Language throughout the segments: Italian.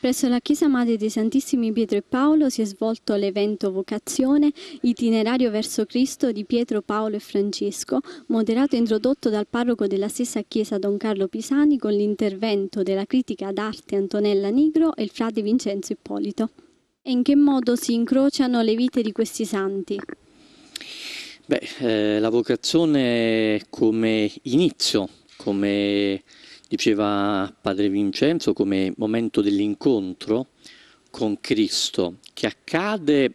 Presso la Chiesa Madre dei Santissimi Pietro e Paolo si è svolto l'evento Vocazione Itinerario verso Cristo di Pietro, Paolo e Francesco, moderato e introdotto dal parroco della stessa Chiesa Don Carlo Pisani con l'intervento della critica d'arte Antonella Nigro e il frate Vincenzo Ippolito. E in che modo si incrociano le vite di questi santi? Beh, eh, la vocazione come inizio, come diceva Padre Vincenzo, come momento dell'incontro con Cristo, che accade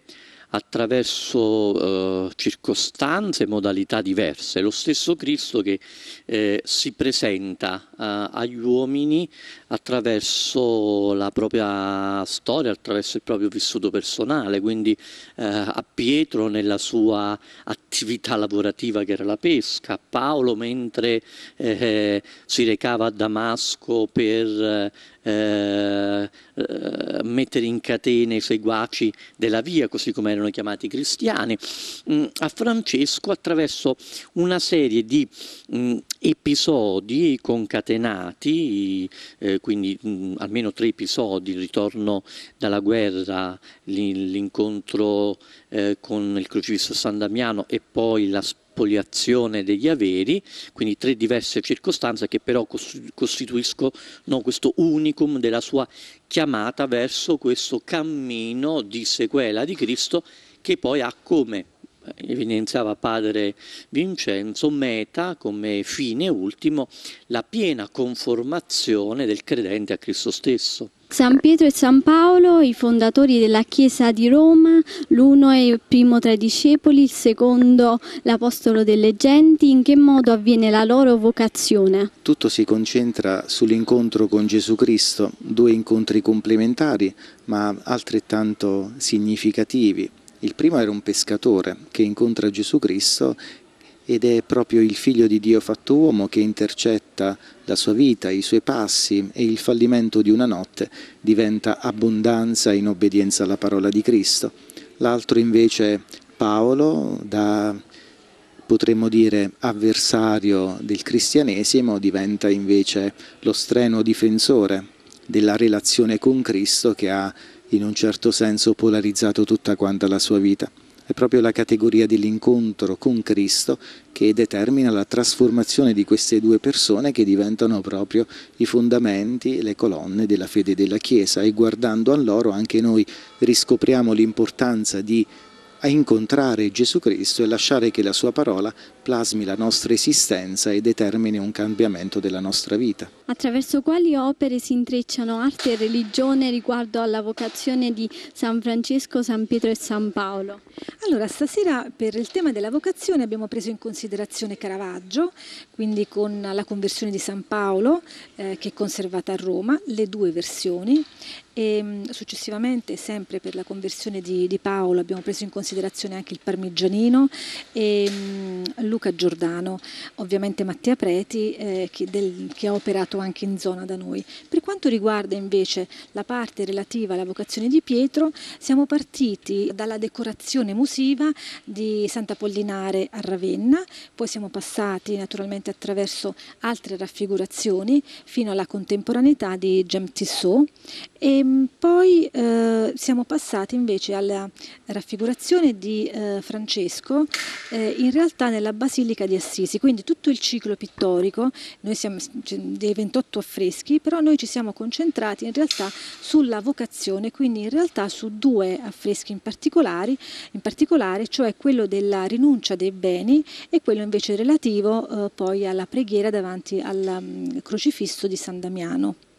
attraverso eh, circostanze, modalità diverse. Lo stesso Cristo che eh, si presenta eh, agli uomini attraverso la propria storia, attraverso il proprio vissuto personale, quindi eh, a Pietro nella sua attività lavorativa che era la pesca, a Paolo mentre eh, si recava a Damasco per eh, eh, mettere in catene i seguaci della via, così come erano chiamati i cristiani, mh, mm, a Francesco attraverso una serie di mh, mm, episodi concatenati, eh, quindi mh, mm, almeno tre episodi, il ritorno dalla guerra, l'incontro eh, con il crocifisso San Damiano e poi la appropriazione degli averi, quindi tre diverse circostanze che però costituiscono questo unicum della sua chiamata verso questo cammino di sequela di Cristo che poi ha come evidenziava padre Vincenzo, meta come fine ultimo la piena conformazione del credente a Cristo stesso. San Pietro e San Paolo, i fondatori della Chiesa di Roma, l'uno è il primo tra i discepoli, il secondo l'apostolo delle genti, in che modo avviene la loro vocazione? Tutto si concentra sull'incontro con Gesù Cristo, due incontri complementari ma altrettanto significativi. Il primo era un pescatore che incontra Gesù Cristo ed è proprio il figlio di Dio fatto uomo che intercetta la sua vita, i suoi passi e il fallimento di una notte diventa abbondanza in obbedienza alla parola di Cristo. L'altro invece Paolo, da potremmo dire avversario del cristianesimo, diventa invece lo strenuo difensore della relazione con Cristo che ha in un certo senso polarizzato tutta quanta la sua vita. È proprio la categoria dell'incontro con Cristo che determina la trasformazione di queste due persone che diventano proprio i fondamenti, le colonne della fede della Chiesa e guardando a loro anche noi riscopriamo l'importanza di incontrare Gesù Cristo e lasciare che la sua parola plasmi la nostra esistenza e determini un cambiamento della nostra vita. Attraverso quali opere si intrecciano arte e religione riguardo alla vocazione di San Francesco, San Pietro e San Paolo? Allora, stasera per il tema della vocazione abbiamo preso in considerazione Caravaggio, quindi con la conversione di San Paolo, eh, che è conservata a Roma, le due versioni, e mm, successivamente, sempre per la conversione di, di Paolo, abbiamo preso in considerazione anche il Parmigianino e mm, Luca Giordano, ovviamente Mattia Preti eh, che, del, che, ha operato anche in zona da noi. Per quanto riguarda invece la parte relativa alla vocazione di Pietro, siamo partiti dalla decorazione musiva di Santa Pollinare a Ravenna, poi siamo passati naturalmente attraverso altre raffigurazioni fino alla contemporaneità di Gem Tissot e poi eh, siamo passati invece alla raffigurazione di eh, Francesco eh, in realtà nella Basilica di Assisi, quindi tutto il ciclo pittorico, noi siamo cioè, dei 28 affreschi, però noi ci siamo concentrati in realtà sulla vocazione, quindi in realtà su due affreschi in particolare, in particolare cioè quello della rinuncia dei beni e quello invece relativo eh, poi alla preghiera davanti al um, crocifisso di San Damiano.